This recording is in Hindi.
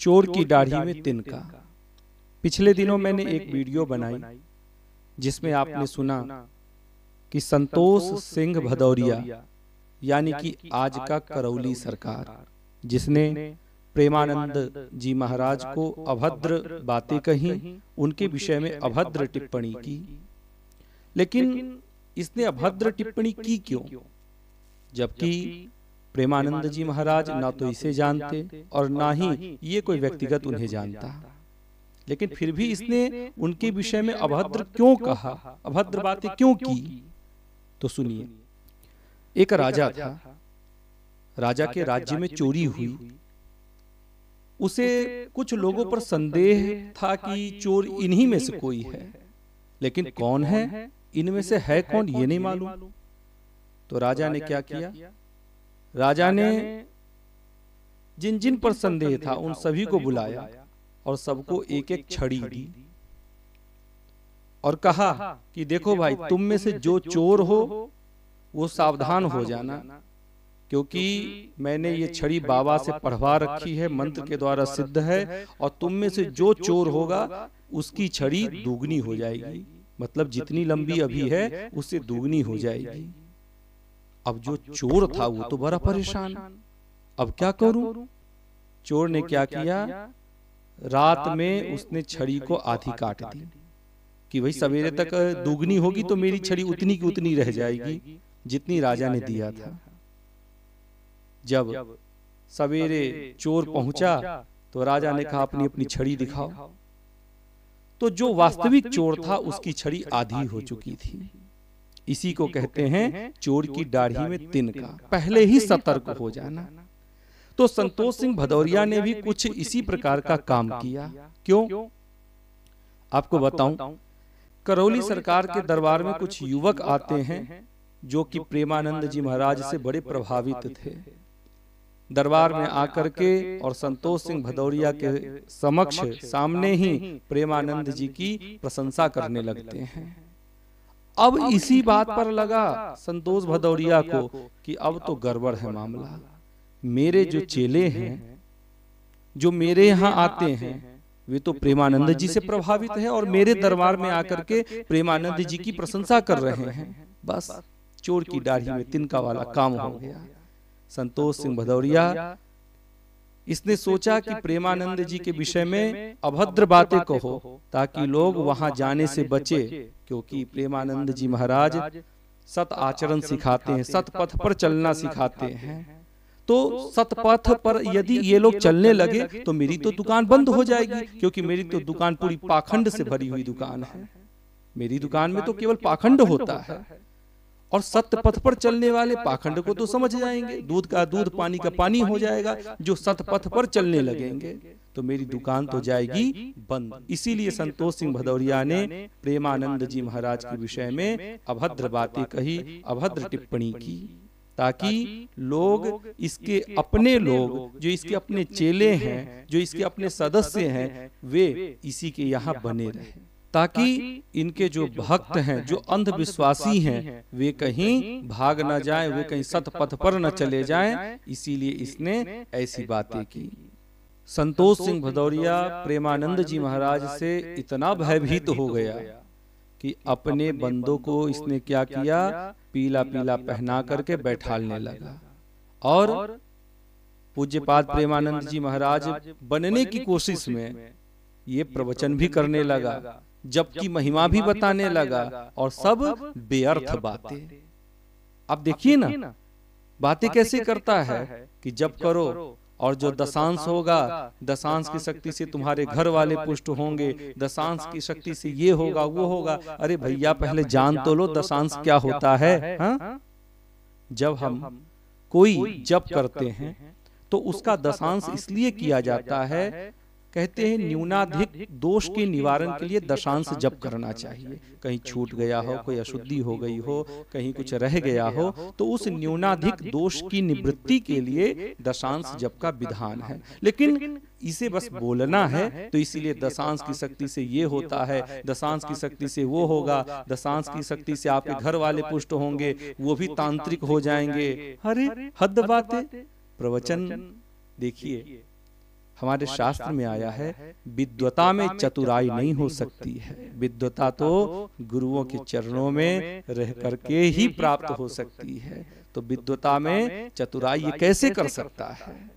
चोर की दाढ़ी में तिनका पिछले दिनों मैंने एक वीडियो बनाई जिसमें आपने सुना कि संतोष सिंह भदौरिया यानी कि आज का करौली सरकार जिसने प्रेमानंद जी महाराज को अभद्र बातें कही उनके विषय में अभद्र टिप्पणी की लेकिन इसने अभद्र टिप्पणी की क्यों जबकि प्रेमानंद जी महाराज ना तो, तो इसे जानते और ना ही ये कोई व्यक्तिगत उन्हें जानता लेकिन फिर भी इसने उनके विषय में अभद्र क्यों कहा अभद्र बातें क्यों की तो, तो सुनिए एक राजा था राजा के राज्य में चोरी हुई उसे कुछ लोगों पर संदेह था कि चोर इन्हीं में से कोई है लेकिन कौन है इनमें से है कौन ये नहीं मालूम तो राजा तो ने क्या किया राजा ने जिन जिन पर संदेह था उन सभी को बुलाया और सबको एक एक छड़ी दी और कहा कि देखो भाई तुम में से जो चोर हो वो सावधान हो जाना क्योंकि मैंने ये छड़ी बाबा से पढ़वा रखी है मंत्र के द्वारा सिद्ध है और तुम में से जो चोर होगा उसकी छड़ी दुगनी हो जाएगी मतलब, मतलब जितनी लंबी अभी है उससे दुगनी हो जाएगी अब जो चोर था वो तो, तो बड़ा परेशान अब क्या करूं चोर ने क्या किया रात में उसने छड़ी को आधी काट दी कि भाई सवेरे तक दुगनी होगी तो, तो मेरी छड़ी उतनी की उतनी रह जाएगी जितनी राजा ने दिया था जब सवेरे चोर पहुंचा तो, तो राजा ने कहा अपनी अपनी छड़ी दिखाओ तो जो वास्तविक चोर था उसकी छड़ी आधी हो चुकी थी इसी को कहते हैं चोर की दाढ़ी में तिनका पहले ही सतर्क हो जाना तो, तो संतोष सिंह भदौरिया ने भी कुछ इसी प्रकार का काम किया क्यों आपको बताऊं करौली सरकार के दरबार में कुछ युवक आते हैं जो कि प्रेमानंद जी महाराज से बड़े प्रभावित थे दरबार में आकर के और संतोष सिंह भदौरिया के समक्ष सामने ही प्रेमानंद जी की प्रशंसा करने लगते हैं अब इसी बात पर लगा संतोष भदौरिया को कि अब तो, तो गड़बड़ है मामला मेरे जो चेले हैं जो मेरे यहाँ आते हैं वे तो, तो प्रेमानंद जी से प्रभावित है और मेरे दरबार में आकर के प्रेमानंद जी की प्रशंसा कर रहे हैं बस चोर की दाढ़ी में तिनका वाला काम हो गया संतोष सिंह भदौरिया इसने सोचा कि प्रेमानंद जी के विषय में अभद्र बातें कहो ताकि लोग वहां जाने से बचे क्योंकि प्रेमानंद जी महाराज सत आचरण सिखाते हैं सत पथ पर चलना सिखाते हैं तो, तो सतपथ पर यदि ये लोग चलने लगे तो मेरी तो, तो, तो दुकान बंद हो जाएगी क्योंकि मेरी तो दुकान पूरी पाखंड से भरी हुई दुकान है मेरी दुकान में तो केवल पाखंड होता है और सत्य पथ पर चलने वाले तो पाखंड को तो समझ जाएंगे दूध का दूध पानी का पानी हो जाएगा जो सत्य पथ पर चलने लगेंगे तो मेरी तो दुकान तो जाएगी बंद इसीलिए संतोष सिंह भदौरिया ने प्रेमानंद जी महाराज के विषय में अभद्र बातें कही अभद्र टिप्पणी की ताकि लोग इसके अपने लोग जो इसके अपने चेले हैं जो इसके अपने सदस्य हैं वे इसी के यहाँ बने रहें ताकि इनके जो भक्त हैं जो अंधविश्वासी हैं वे कहीं भाग न जाएं वे कहीं सतपथ पर न चले जाएं इसीलिए इसने ऐसी बातें की संतोष सिंह भदौरिया प्रेमानंद जी महाराज से इतना भयभीत हो गया कि अपने बंदों को इसने क्या किया पीला पीला पहना करके बैठालने लगा और पूज्यपाद प्रेमानंद जी महाराज बनने की कोशिश में ये प्रवचन भी करने लगा जबकि महिमा भी बताने लगा और सब बेअर्थ बातें अब देखिए ना बातें कैसे करता है कि जब करो और जो दशांश होगा दशांश की शक्ति से तुम्हारे घर वाले पुष्ट होंगे दशांश की शक्ति से ये होगा वो होगा अरे भैया पहले जान तो, तो लो दशांश क्या होता है हाँ? हाँ? जब हम कोई जब करते हैं तो, तो उसका दशांश इसलिए किया जाता है कहते हैं न्यूनाधिक दोष के निवारण के लिए दशांश जप करना चाहिए कहीं छूट गया हो कोई अशुद्धि हो गई हो कहीं कुछ रह गया हो तो उस तो न्यूनाधिक दोष की निवृत्ति के लिए दशांश जप का विधान है लेकिन इसे बस बोलना है तो इसीलिए दशांश की शक्ति से ये होता है दशांश की शक्ति से वो होगा दशांश की शक्ति से आपके घर वाले पुष्ट होंगे वो भी तांत्रिक हो जाएंगे अरे हद बात प्रवचन देखिए हमारे शास्त्र में आया है विद्वता में चतुराई नहीं हो सकती है विद्वता तो, तो गुरुओं के चरणों में रह करके ही प्राप्त हो सकती है तो, तो विद्वता में चतुराई ये कैसे कर सकता है